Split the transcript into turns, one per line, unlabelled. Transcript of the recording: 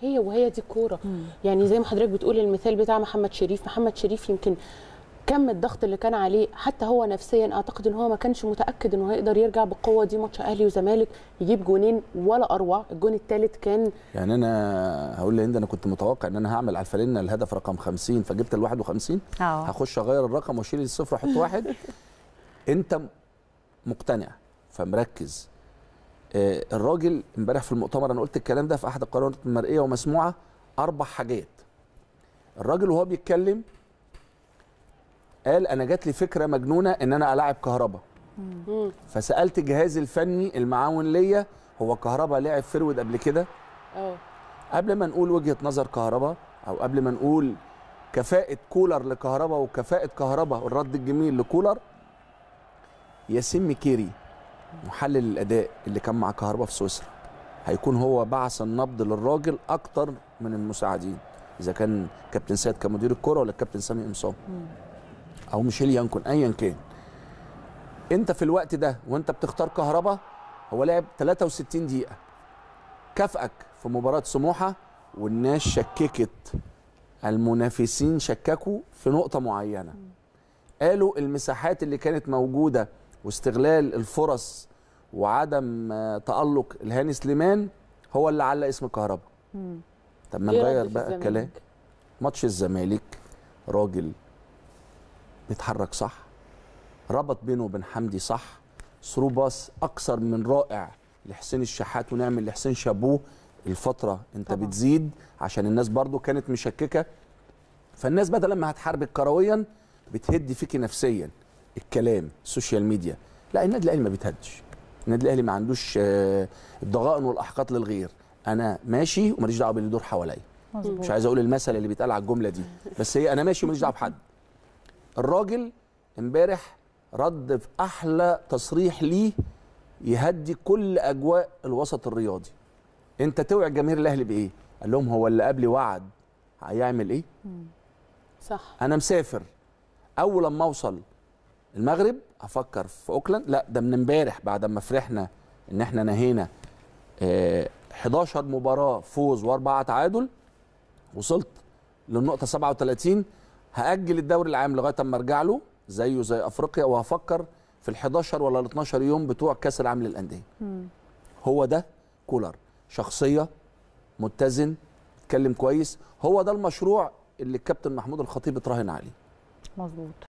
هي وهي دي الكوره يعني زي ما حضرتك بتقول المثال بتاع محمد شريف محمد شريف يمكن كم الضغط اللي كان عليه حتى هو نفسيا اعتقد ان هو ما كانش متاكد انه هيقدر يرجع بالقوه دي ماتش اهلي وزمالك يجيب جونين ولا اروع الجون الثالث كان يعني انا هقول لهند انا كنت متوقع ان انا هعمل على الفريق الهدف رقم 50 فجبت ال 51 أوه. هخش اغير الرقم واشيل الصفر احط واحد انت مقتنع فمركز آه، الراجل امبارح في المؤتمر انا قلت الكلام ده في احد القرارات المرئيه ومسموعه اربع حاجات الراجل وهو بيتكلم قال انا جات لي فكره مجنونه ان انا العب كهربا فسالت جهازي الفني المعاون ليا هو كهربا لعب فرود قبل كده اه قبل ما نقول وجهه نظر كهربا او قبل ما نقول كفاءه كولر لكهربا وكفاءه كهربا الرد الجميل لكولر ياسين مكيري محلل الاداء اللي كان مع كهربا في سويسرا هيكون هو بعث النبض للراجل اكتر من المساعدين اذا كان كابتن سيد كمدير الكره ولا كابتن سامي امصام او ميشيل يانكون ايا كان انت في الوقت ده وانت بتختار كهربا هو لعب 63 دقيقه كافئك في مباراه سموحه والناس شككت المنافسين شككوا في نقطه معينه قالوا المساحات اللي كانت موجوده واستغلال الفرص وعدم آه، تألق الهاني سليمان هو اللي علق اسم الكهرباء طب ما نغير بقى الكلام ماتش الزمالك راجل بيتحرك صح ربط بينه وبين حمدي صح ثرو باس اكثر من رائع لحسين الشحات ونعمل لحسين شابوه الفتره انت طبعا. بتزيد عشان الناس برضو كانت مشككه فالناس بدل ما هتحاربك كرويا بتهد فيكي نفسيا الكلام السوشيال ميديا لا النادي الاهلي ما بيتهدش النادي الاهلي ما عندوش آه، الضغائن والاحقاد للغير انا ماشي وماليش دعوه باللي يدور حواليا مش عايز اقول المثل اللي بيتقال على الجمله دي بس هي انا ماشي وماليش دعوه بحد الراجل امبارح رد في احلى تصريح ليه يهدي كل اجواء الوسط الرياضي انت توعي جماهير الاهلي بايه قال لهم هو اللي قبلي وعد هيعمل ايه صح انا مسافر اول ما اوصل المغرب هفكر في اوكلاند لا ده من امبارح بعد ما فرحنا ان احنا نهينا 11 آه، مباراه فوز واربعه تعادل وصلت للنقطه 37 هاجل الدوري العام لغايه اما ارجع له زيه زي افريقيا وهفكر في ال11 ولا ال12 يوم بتوع كاس العالم للانديه هو ده كولر شخصيه متزن اتكلم كويس هو ده المشروع اللي الكابتن محمود الخطيب اتراهن عليه مظبوط